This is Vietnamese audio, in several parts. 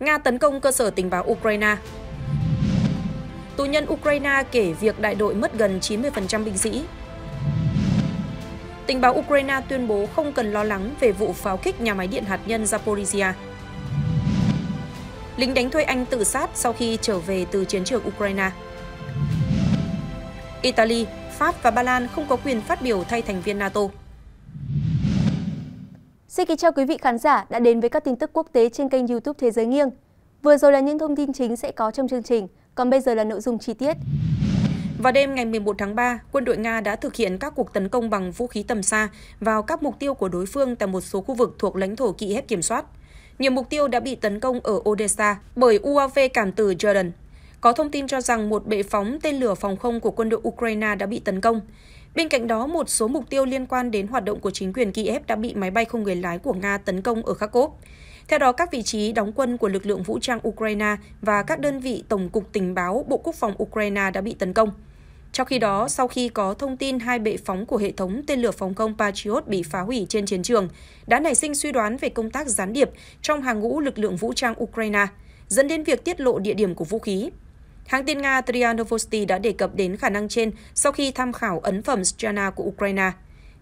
Nga tấn công cơ sở tình báo Ukraine. Tù nhân Ukraine kể việc đại đội mất gần 90% binh sĩ. Tình báo Ukraine tuyên bố không cần lo lắng về vụ pháo kích nhà máy điện hạt nhân Zaporizhia. Lính đánh thuê Anh tự sát sau khi trở về từ chiến trường Ukraine. Italy, Pháp và Ba Lan không có quyền phát biểu thay thành viên NATO. Xin kính chào quý vị khán giả đã đến với các tin tức quốc tế trên kênh YouTube Thế giới nghiêng. Vừa rồi là những thông tin chính sẽ có trong chương trình, còn bây giờ là nội dung chi tiết. Vào đêm ngày 11 tháng 3, quân đội Nga đã thực hiện các cuộc tấn công bằng vũ khí tầm xa vào các mục tiêu của đối phương tại một số khu vực thuộc lãnh thổ kỵ Kiev kiểm soát. Nhiều mục tiêu đã bị tấn công ở Odessa bởi UAV cảm từ Jordan. Có thông tin cho rằng một bệ phóng tên lửa phòng không của quân đội Ukraine đã bị tấn công. Bên cạnh đó, một số mục tiêu liên quan đến hoạt động của chính quyền Kiev đã bị máy bay không người lái của Nga tấn công ở Kharkov. Theo đó, các vị trí đóng quân của lực lượng vũ trang Ukraine và các đơn vị Tổng cục Tình báo Bộ Quốc phòng Ukraine đã bị tấn công. Trong khi đó, sau khi có thông tin hai bệ phóng của hệ thống tên lửa phòng không Patriot bị phá hủy trên chiến trường, đã nảy sinh suy đoán về công tác gián điệp trong hàng ngũ lực lượng vũ trang Ukraine, dẫn đến việc tiết lộ địa điểm của vũ khí. Hãng tin Nga TRIA Novosti đã đề cập đến khả năng trên sau khi tham khảo ấn phẩm Strana của Ukraine.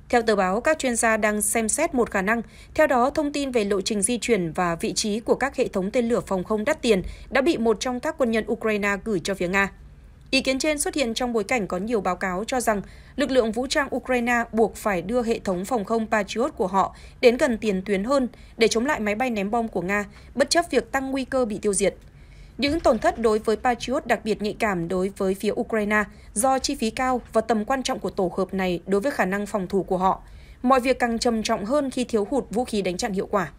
Theo tờ báo, các chuyên gia đang xem xét một khả năng, theo đó thông tin về lộ trình di chuyển và vị trí của các hệ thống tên lửa phòng không đắt tiền đã bị một trong các quân nhân Ukraine gửi cho phía Nga. Ý kiến trên xuất hiện trong bối cảnh có nhiều báo cáo cho rằng lực lượng vũ trang Ukraine buộc phải đưa hệ thống phòng không Patriot của họ đến gần tiền tuyến hơn để chống lại máy bay ném bom của Nga, bất chấp việc tăng nguy cơ bị tiêu diệt. Những tổn thất đối với Patriot đặc biệt nhạy cảm đối với phía Ukraine do chi phí cao và tầm quan trọng của tổ hợp này đối với khả năng phòng thủ của họ. Mọi việc càng trầm trọng hơn khi thiếu hụt vũ khí đánh chặn hiệu quả.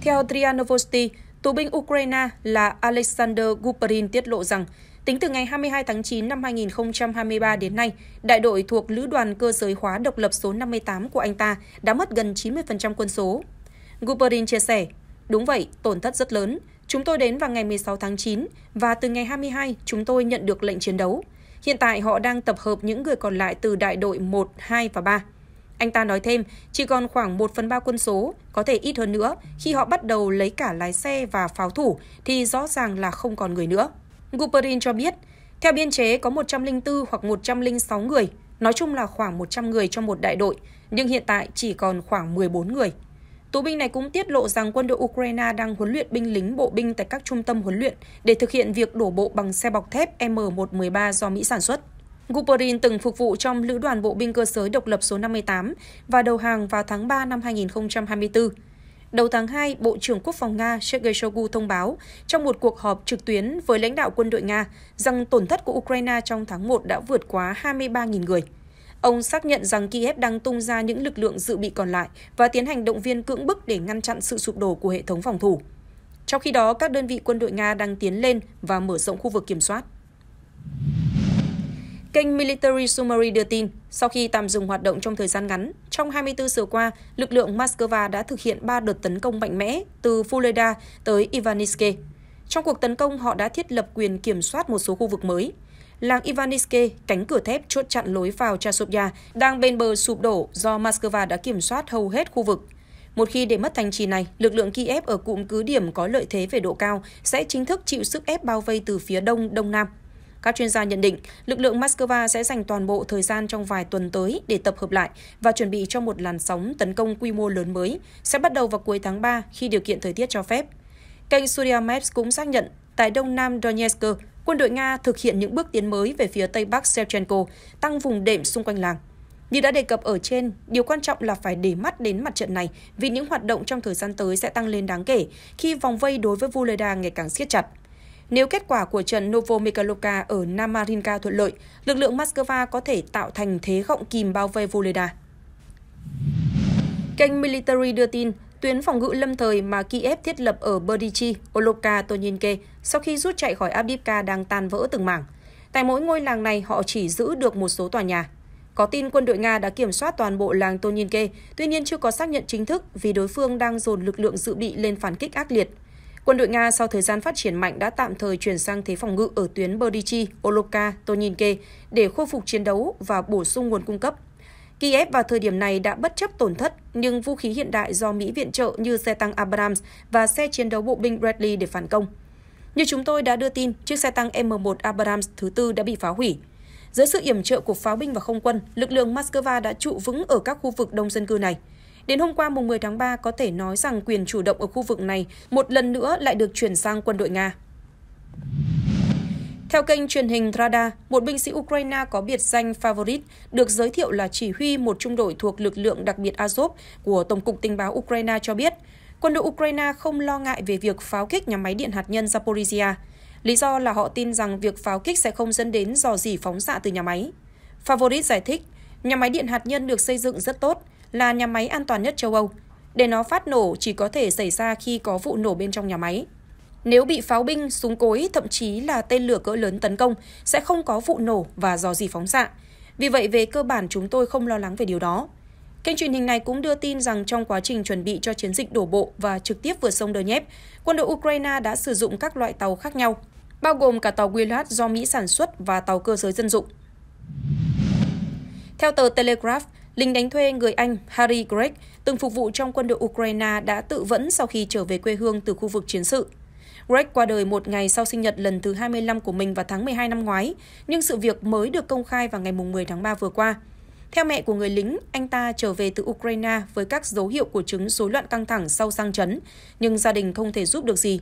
Theo Trianovosti, tù binh Ukraine là Alexander Guperin tiết lộ rằng Tính từ ngày 22 tháng 9 năm 2023 đến nay, đại đội thuộc Lữ đoàn Cơ giới hóa độc lập số 58 của anh ta đã mất gần 90% quân số. Guperin chia sẻ, đúng vậy, tổn thất rất lớn. Chúng tôi đến vào ngày 16 tháng 9 và từ ngày 22 chúng tôi nhận được lệnh chiến đấu. Hiện tại họ đang tập hợp những người còn lại từ đại đội 1, 2 và 3. Anh ta nói thêm, chỉ còn khoảng 1 phần 3 quân số, có thể ít hơn nữa, khi họ bắt đầu lấy cả lái xe và pháo thủ thì rõ ràng là không còn người nữa. Guperin cho biết, theo biên chế có 104 hoặc 106 người, nói chung là khoảng 100 người cho một đại đội, nhưng hiện tại chỉ còn khoảng 14 người. Tù binh này cũng tiết lộ rằng quân đội Ukraine đang huấn luyện binh lính bộ binh tại các trung tâm huấn luyện để thực hiện việc đổ bộ bằng xe bọc thép M113 do Mỹ sản xuất. Guperin từng phục vụ trong Lữ đoàn Bộ binh cơ giới độc lập số 58 và đầu hàng vào tháng 3 năm 2024. Đầu tháng 2, Bộ trưởng Quốc phòng Nga Sergei Shoigu thông báo trong một cuộc họp trực tuyến với lãnh đạo quân đội Nga rằng tổn thất của Ukraine trong tháng 1 đã vượt quá 23.000 người. Ông xác nhận rằng Kiev đang tung ra những lực lượng dự bị còn lại và tiến hành động viên cưỡng bức để ngăn chặn sự sụp đổ của hệ thống phòng thủ. Trong khi đó, các đơn vị quân đội Nga đang tiến lên và mở rộng khu vực kiểm soát. Kênh Military Summary đưa tin, sau khi tạm dừng hoạt động trong thời gian ngắn, trong 24 giờ qua, lực lượng Moscow đã thực hiện 3 đợt tấn công mạnh mẽ từ Fuleda tới Ivaniske. Trong cuộc tấn công, họ đã thiết lập quyền kiểm soát một số khu vực mới làng Ivaniske, cánh cửa thép chốt chặn lối vào Chasovia, đang bên bờ sụp đổ do Moscow đã kiểm soát hầu hết khu vực. Một khi để mất thành trì này, lực lượng Kiev ở cụm cứ điểm có lợi thế về độ cao sẽ chính thức chịu sức ép bao vây từ phía đông đông nam. Các chuyên gia nhận định, lực lượng Moscow sẽ dành toàn bộ thời gian trong vài tuần tới để tập hợp lại và chuẩn bị cho một làn sóng tấn công quy mô lớn mới, sẽ bắt đầu vào cuối tháng 3 khi điều kiện thời tiết cho phép. Kênh Surya Maps cũng xác nhận, tại đông nam Donetsk, quân đội Nga thực hiện những bước tiến mới về phía Tây Bắc Sevchenko, tăng vùng đệm xung quanh làng. Như đã đề cập ở trên, điều quan trọng là phải để mắt đến mặt trận này vì những hoạt động trong thời gian tới sẽ tăng lên đáng kể khi vòng vây đối với Vuleda ngày càng siết chặt. Nếu kết quả của trận Novomikhailovka ở Namarinka thuận lợi, lực lượng Moscow có thể tạo thành thế gọng kìm bao vây Voleda. Kênh Military đưa tin, tuyến phòng ngự lâm thời mà Kiev thiết lập ở Berdichi, Oloka, Toninke sau khi rút chạy khỏi Abdivka đang tan vỡ từng mảng. Tại mỗi ngôi làng này, họ chỉ giữ được một số tòa nhà. Có tin quân đội Nga đã kiểm soát toàn bộ làng Toninke, tuy nhiên chưa có xác nhận chính thức vì đối phương đang dồn lực lượng dự bị lên phản kích ác liệt. Quân đội Nga sau thời gian phát triển mạnh đã tạm thời chuyển sang thế phòng ngự ở tuyến Berdichi, Oloka, Toninke để khôi phục chiến đấu và bổ sung nguồn cung cấp. Kiev vào thời điểm này đã bất chấp tổn thất nhưng vũ khí hiện đại do Mỹ viện trợ như xe tăng Abrams và xe chiến đấu bộ binh Bradley để phản công. Như chúng tôi đã đưa tin, chiếc xe tăng M1 Abrams thứ tư đã bị phá hủy. Dưới sự yểm trợ của pháo binh và không quân, lực lượng Moscow đã trụ vững ở các khu vực đông dân cư này. Đến hôm qua mùng 10 tháng 3 có thể nói rằng quyền chủ động ở khu vực này một lần nữa lại được chuyển sang quân đội Nga. Theo kênh truyền hình Rada, một binh sĩ Ukraine có biệt danh Favorit được giới thiệu là chỉ huy một trung đội thuộc lực lượng đặc biệt Azov của Tổng cục Tình báo Ukraine cho biết, quân đội Ukraine không lo ngại về việc pháo kích nhà máy điện hạt nhân Zaporizhia. Lý do là họ tin rằng việc pháo kích sẽ không dẫn đến dò dỉ phóng xạ từ nhà máy. Favorit giải thích, nhà máy điện hạt nhân được xây dựng rất tốt, là nhà máy an toàn nhất châu Âu. Để nó phát nổ chỉ có thể xảy ra khi có vụ nổ bên trong nhà máy. Nếu bị pháo binh, súng cối, thậm chí là tên lửa cỡ lớn tấn công, sẽ không có vụ nổ và dò dỉ phóng xạ. Vì vậy, về cơ bản chúng tôi không lo lắng về điều đó. Kênh truyền hình này cũng đưa tin rằng trong quá trình chuẩn bị cho chiến dịch đổ bộ và trực tiếp vượt sông Donetsk, quân đội Ukraine đã sử dụng các loại tàu khác nhau, bao gồm cả tàu Willard do Mỹ sản xuất và tàu cơ giới dân dụng. Theo tờ Telegraph, lính đánh thuê người Anh Harry Gregg, từng phục vụ trong quân đội Ukraine đã tự vẫn sau khi trở về quê hương từ khu vực chiến sự. Greg qua đời một ngày sau sinh nhật lần thứ 25 của mình vào tháng 12 năm ngoái, nhưng sự việc mới được công khai vào ngày 10 tháng 3 vừa qua. Theo mẹ của người lính, anh ta trở về từ Ukraine với các dấu hiệu của chứng rối loạn căng thẳng sau sang chấn, nhưng gia đình không thể giúp được gì.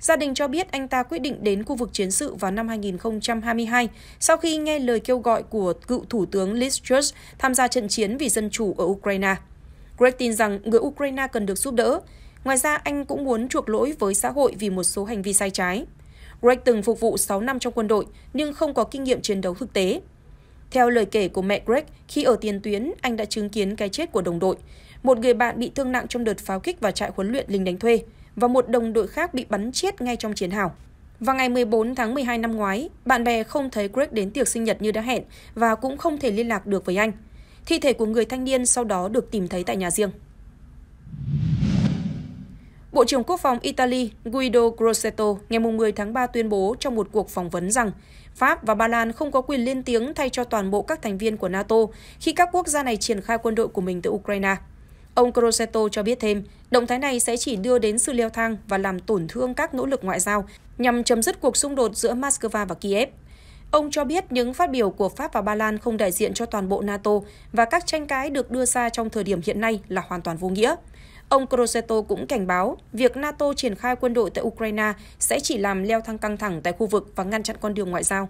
Gia đình cho biết anh ta quyết định đến khu vực chiến sự vào năm 2022 sau khi nghe lời kêu gọi của cựu Thủ tướng Liz Truss tham gia trận chiến vì dân chủ ở Ukraine. Greg tin rằng người Ukraine cần được giúp đỡ. Ngoài ra, anh cũng muốn chuộc lỗi với xã hội vì một số hành vi sai trái. Greg từng phục vụ 6 năm trong quân đội nhưng không có kinh nghiệm chiến đấu thực tế. Theo lời kể của mẹ Greg, khi ở tiền tuyến, anh đã chứng kiến cái chết của đồng đội. Một người bạn bị thương nặng trong đợt pháo kích vào trại huấn luyện lính đánh thuê và một đồng đội khác bị bắn chết ngay trong chiến hào. Vào ngày 14 tháng 12 năm ngoái, bạn bè không thấy Greg đến tiệc sinh nhật như đã hẹn và cũng không thể liên lạc được với anh. Thi thể của người thanh niên sau đó được tìm thấy tại nhà riêng. Bộ trưởng Quốc phòng Italy Guido Grosseto ngày 10 tháng 3 tuyên bố trong một cuộc phỏng vấn rằng Pháp và Ba Lan không có quyền lên tiếng thay cho toàn bộ các thành viên của NATO khi các quốc gia này triển khai quân đội của mình tới Ukraine. Ông Crosetto cho biết thêm, động thái này sẽ chỉ đưa đến sự leo thang và làm tổn thương các nỗ lực ngoại giao nhằm chấm dứt cuộc xung đột giữa Moscow và Kiev. Ông cho biết những phát biểu của Pháp và Ba Lan không đại diện cho toàn bộ NATO và các tranh cãi được đưa ra trong thời điểm hiện nay là hoàn toàn vô nghĩa. Ông Crosetto cũng cảnh báo việc NATO triển khai quân đội tại Ukraine sẽ chỉ làm leo thang căng thẳng tại khu vực và ngăn chặn con đường ngoại giao.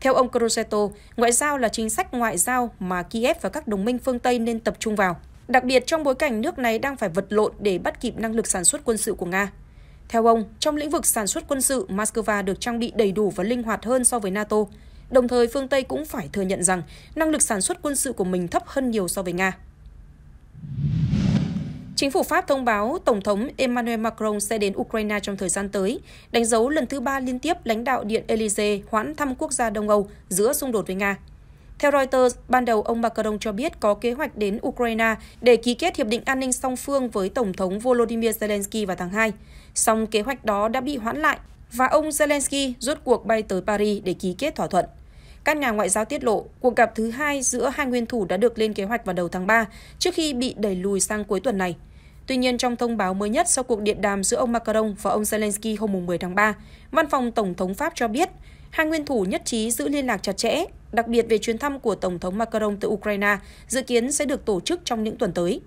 Theo ông Crosetto, ngoại giao là chính sách ngoại giao mà Kiev và các đồng minh phương Tây nên tập trung vào, đặc biệt trong bối cảnh nước này đang phải vật lộn để bắt kịp năng lực sản xuất quân sự của Nga. Theo ông, trong lĩnh vực sản xuất quân sự, Moscow được trang bị đầy đủ và linh hoạt hơn so với NATO. Đồng thời, phương Tây cũng phải thừa nhận rằng năng lực sản xuất quân sự của mình thấp hơn nhiều so với Nga. Chính phủ Pháp thông báo Tổng thống Emmanuel Macron sẽ đến Ukraine trong thời gian tới, đánh dấu lần thứ ba liên tiếp lãnh đạo Điện Élysée hoãn thăm quốc gia Đông Âu giữa xung đột với Nga. Theo Reuters, ban đầu ông Macron cho biết có kế hoạch đến Ukraine để ký kết hiệp định an ninh song phương với Tổng thống Volodymyr Zelensky vào tháng 2. Song kế hoạch đó đã bị hoãn lại và ông Zelensky rút cuộc bay tới Paris để ký kết thỏa thuận. Các nhà ngoại giao tiết lộ, cuộc gặp thứ hai giữa hai nguyên thủ đã được lên kế hoạch vào đầu tháng 3 trước khi bị đẩy lùi sang cuối tuần này. Tuy nhiên, trong thông báo mới nhất sau cuộc điện đàm giữa ông Macron và ông Zelensky hôm 10 tháng 3, văn phòng Tổng thống Pháp cho biết hai nguyên thủ nhất trí giữ liên lạc chặt chẽ, đặc biệt về chuyến thăm của Tổng thống Macron tới Ukraine, dự kiến sẽ được tổ chức trong những tuần tới.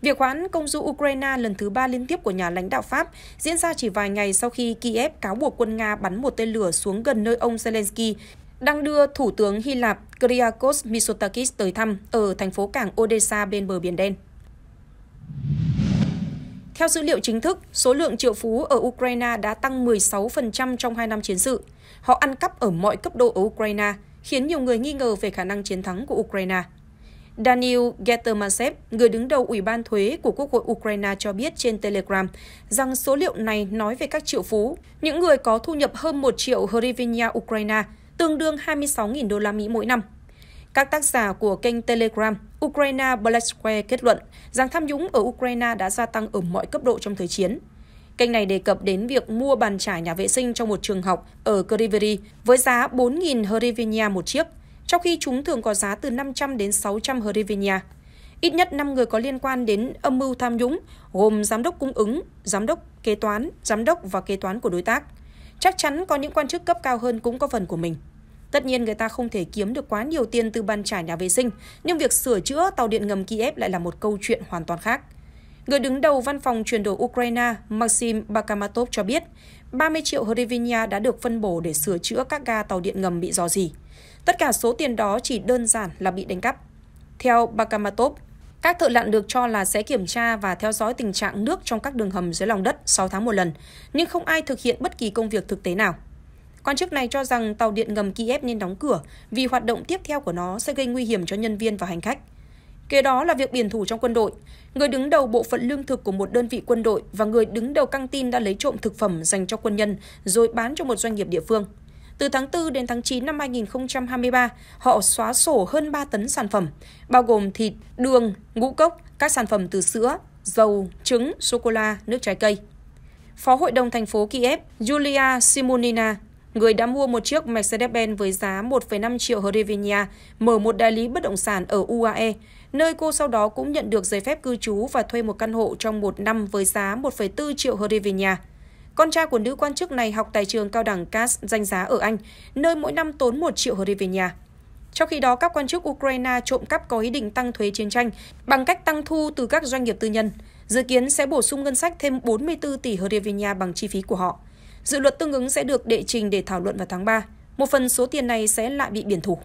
Việc hoãn công du Ukraine lần thứ ba liên tiếp của nhà lãnh đạo Pháp diễn ra chỉ vài ngày sau khi Kiev cáo buộc quân Nga bắn một tên lửa xuống gần nơi ông Zelensky đang đưa Thủ tướng Hy Lạp Kyriakos Mitsotakis tới thăm ở thành phố cảng Odessa bên bờ Biển Đen. Theo dữ liệu chính thức, số lượng triệu phú ở Ukraine đã tăng 16% trong 2 năm chiến sự. Họ ăn cắp ở mọi cấp độ ở Ukraine, khiến nhiều người nghi ngờ về khả năng chiến thắng của Ukraine. Daniel Getermasev, người đứng đầu Ủy ban Thuế của Quốc hội Ukraine cho biết trên Telegram rằng số liệu này nói về các triệu phú, những người có thu nhập hơn 1 triệu hryvnia Ukraine, tương đương 26.000 đô la Mỹ mỗi năm. Các tác giả của kênh Telegram Ukraine Black Square kết luận rằng tham nhũng ở Ukraine đã gia tăng ở mọi cấp độ trong thời chiến. Kênh này đề cập đến việc mua bàn trải nhà vệ sinh trong một trường học ở Kriviri với giá 4.000 hryvnia một chiếc, trong khi chúng thường có giá từ 500 đến 600 hryvnia. Ít nhất 5 người có liên quan đến âm mưu tham nhũng, gồm giám đốc cung ứng, giám đốc kế toán, giám đốc và kế toán của đối tác. Chắc chắn có những quan chức cấp cao hơn cũng có phần của mình. Tất nhiên người ta không thể kiếm được quá nhiều tiền từ bàn trải nhà vệ sinh, nhưng việc sửa chữa tàu điện ngầm Kiev lại là một câu chuyện hoàn toàn khác. Người đứng đầu văn phòng chuyển đổi Ukraine Maxim Bakamatov cho biết 30 triệu hryvnia đã được phân bổ để sửa chữa các ga tàu điện ngầm bị dò dỉ. Tất cả số tiền đó chỉ đơn giản là bị đánh cắp. Theo Bakamatov, các thợ lặn được cho là sẽ kiểm tra và theo dõi tình trạng nước trong các đường hầm dưới lòng đất 6 tháng một lần, nhưng không ai thực hiện bất kỳ công việc thực tế nào. Quan chức này cho rằng tàu điện ngầm Kiev nên đóng cửa vì hoạt động tiếp theo của nó sẽ gây nguy hiểm cho nhân viên và hành khách. Kế đó là việc biển thủ trong quân đội. Người đứng đầu bộ phận lương thực của một đơn vị quân đội và người đứng đầu căng tin đã lấy trộm thực phẩm dành cho quân nhân rồi bán cho một doanh nghiệp địa phương. Từ tháng 4 đến tháng 9 năm 2023, họ xóa sổ hơn 3 tấn sản phẩm, bao gồm thịt, đường, ngũ cốc, các sản phẩm từ sữa, dầu, trứng, sô-cô-la, nước trái cây. Phó Hội đồng thành phố Kiev Julia Simonina Người đã mua một chiếc Mercedes-Benz với giá 1,5 triệu hryvnia mở một đại lý bất động sản ở UAE, nơi cô sau đó cũng nhận được giấy phép cư trú và thuê một căn hộ trong một năm với giá 1,4 triệu hryvnia. Con trai của nữ quan chức này học tại trường cao đẳng CAS danh giá ở Anh, nơi mỗi năm tốn 1 triệu hryvnia. Trong khi đó, các quan chức Ukraine trộm cắp có ý định tăng thuế chiến tranh bằng cách tăng thu từ các doanh nghiệp tư nhân, dự kiến sẽ bổ sung ngân sách thêm 44 tỷ hryvnia bằng chi phí của họ. Dự luật tương ứng sẽ được đệ trình để thảo luận vào tháng 3. Một phần số tiền này sẽ lại bị biển thủ.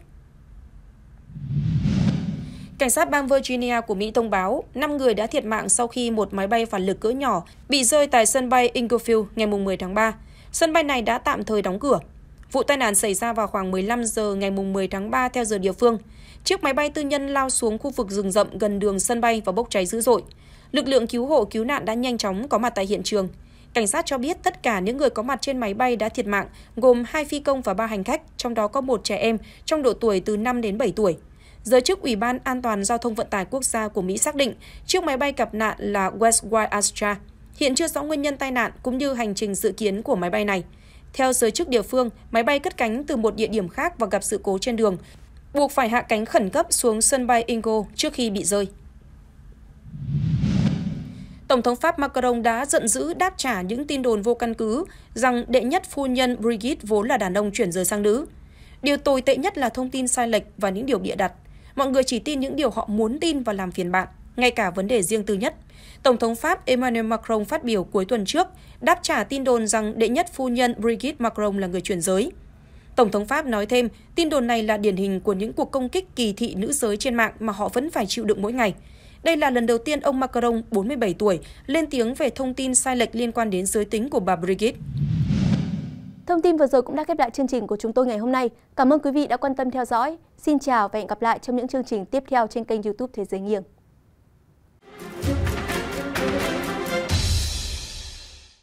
Cảnh sát bang Virginia của Mỹ thông báo 5 người đã thiệt mạng sau khi một máy bay phản lực cỡ nhỏ bị rơi tại sân bay Inglefield ngày 10 tháng 3. Sân bay này đã tạm thời đóng cửa. Vụ tai nạn xảy ra vào khoảng 15 giờ ngày 10 tháng 3 theo giờ địa phương. Chiếc máy bay tư nhân lao xuống khu vực rừng rậm gần đường sân bay và bốc cháy dữ dội. Lực lượng cứu hộ cứu nạn đã nhanh chóng có mặt tại hiện trường, Cảnh sát cho biết tất cả những người có mặt trên máy bay đã thiệt mạng, gồm hai phi công và ba hành khách, trong đó có một trẻ em trong độ tuổi từ 5 đến 7 tuổi. Giới chức Ủy ban An toàn Giao thông Vận tải Quốc gia của Mỹ xác định chiếc máy bay gặp nạn là Westwide Astra. Hiện chưa rõ nguyên nhân tai nạn cũng như hành trình dự kiến của máy bay này. Theo giới chức địa phương, máy bay cất cánh từ một địa điểm khác và gặp sự cố trên đường, buộc phải hạ cánh khẩn cấp xuống sân bay Ingo trước khi bị rơi. Tổng thống Pháp Macron đã giận dữ đáp trả những tin đồn vô căn cứ rằng đệ nhất phu nhân Brigitte vốn là đàn ông chuyển giới sang nữ. Điều tồi tệ nhất là thông tin sai lệch và những điều bịa đặt. Mọi người chỉ tin những điều họ muốn tin và làm phiền bạn, ngay cả vấn đề riêng tư nhất. Tổng thống Pháp Emmanuel Macron phát biểu cuối tuần trước đáp trả tin đồn rằng đệ nhất phu nhân Brigitte Macron là người chuyển giới. Tổng thống Pháp nói thêm, tin đồn này là điển hình của những cuộc công kích kỳ thị nữ giới trên mạng mà họ vẫn phải chịu đựng mỗi ngày – đây là lần đầu tiên ông Macron, 47 tuổi, lên tiếng về thông tin sai lệch liên quan đến giới tính của bà Brigitte. Thông tin vừa rồi cũng đã khép lại chương trình của chúng tôi ngày hôm nay. Cảm ơn quý vị đã quan tâm theo dõi. Xin chào và hẹn gặp lại trong những chương trình tiếp theo trên kênh youtube Thế giới Nghiêng.